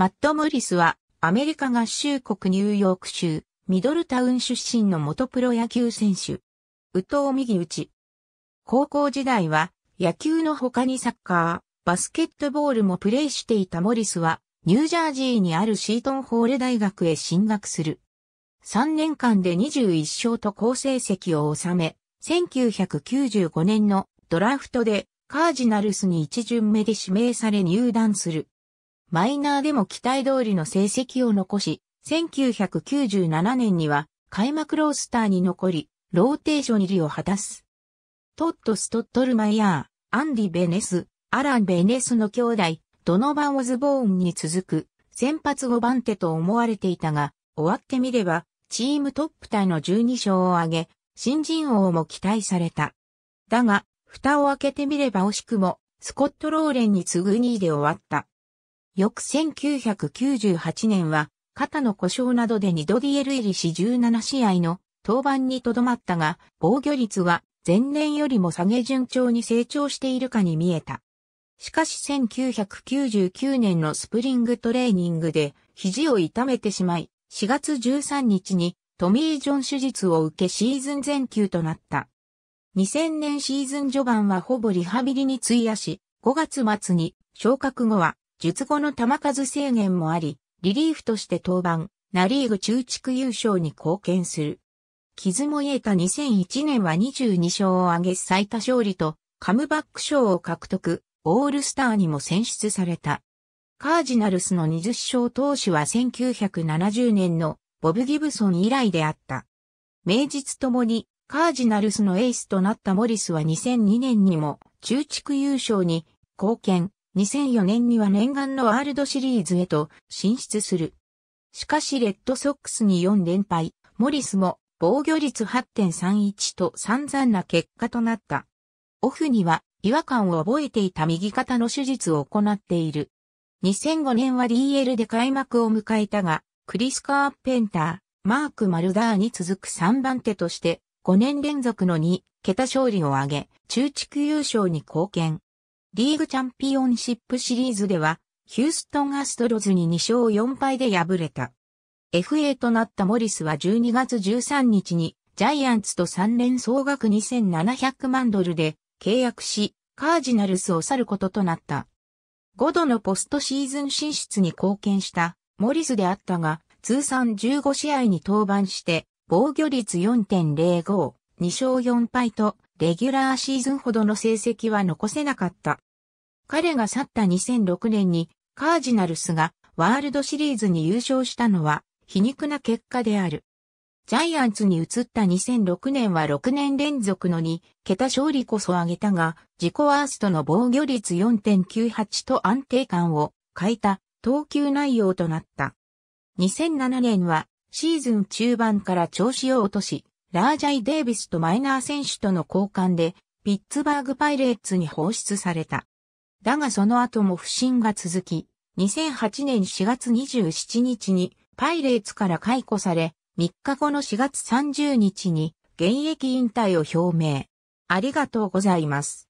マット・ムリスは、アメリカ合衆国ニューヨーク州、ミドルタウン出身の元プロ野球選手。宇藤右打ち。高校時代は、野球の他にサッカー、バスケットボールもプレイしていたモリスは、ニュージャージーにあるシートンホール大学へ進学する。3年間で21勝と好成績を収め、1995年のドラフトでカージナルスに一巡目で指名され入団する。マイナーでも期待通りの成績を残し、1997年には開幕ロースターに残り、ローテーション入りを果たす。トット・ストットルマイヤー、アンディ・ベネス、アラン・ベネスの兄弟、ドノバン・オズボーンに続く、先発5番手と思われていたが、終わってみれば、チームトップタイの12勝を挙げ、新人王も期待された。だが、蓋を開けてみれば惜しくも、スコット・ローレンに次ぐ2位で終わった。翌1998年は、肩の故障などで2度 DL 入りし17試合の登板にとどまったが、防御率は前年よりも下げ順調に成長しているかに見えた。しかし1999年のスプリングトレーニングで肘を痛めてしまい、4月13日にトミー・ジョン手術を受けシーズン前休となった。2000年シーズン序盤はほぼリハビリに費やし、5月末に昇格後は術後の球数制限もあり、リリーフとして登板、ナリーグ中地区優勝に貢献する。傷も癒えた2001年は22勝を挙げ最多勝利と、カムバック賞を獲得、オールスターにも選出された。カージナルスの20勝投手は1970年のボブ・ギブソン以来であった。名実ともにカージナルスのエースとなったモリスは2002年にも中地区優勝に貢献、2004年には念願のワールドシリーズへと進出する。しかしレッドソックスに4連敗、モリスも防御率8.31と散々な結果となった。オフには違和感を覚えていた右肩の手術を行っている。2005年は DL で開幕を迎えたが、クリス・カーペンター、マーク・マルダーに続く3番手として、5年連続の2桁勝利を挙げ、中地区優勝に貢献。リーグチャンピオンシップシリーズでは、ヒューストンアストロズに2勝4敗で敗れた。FA となったモリスは12月13日に、ジャイアンツと3連総額2700万ドルで契約し、カージナルスを去ることとなった。5度のポストシーズン進出に貢献したモリスであったが、通算15試合に登板して、防御率4.05、2勝4敗とレギュラーシーズンほどの成績は残せなかった。彼が去った2006年にカージナルスがワールドシリーズに優勝したのは皮肉な結果である。ジャイアンツに移った2006年は6年連続の2桁勝利こそ挙げたが、自己ワーストの防御率4.98と安定感を欠いた投球内容となった。2007年はシーズン中盤から調子を落とし、ラージャイ・デイビスとマイナー選手との交換で、ピッツバーグ・パイレーツに放出された。だがその後も不審が続き、2008年4月27日にパイレーツから解雇され、3日後の4月30日に現役引退を表明。ありがとうございます。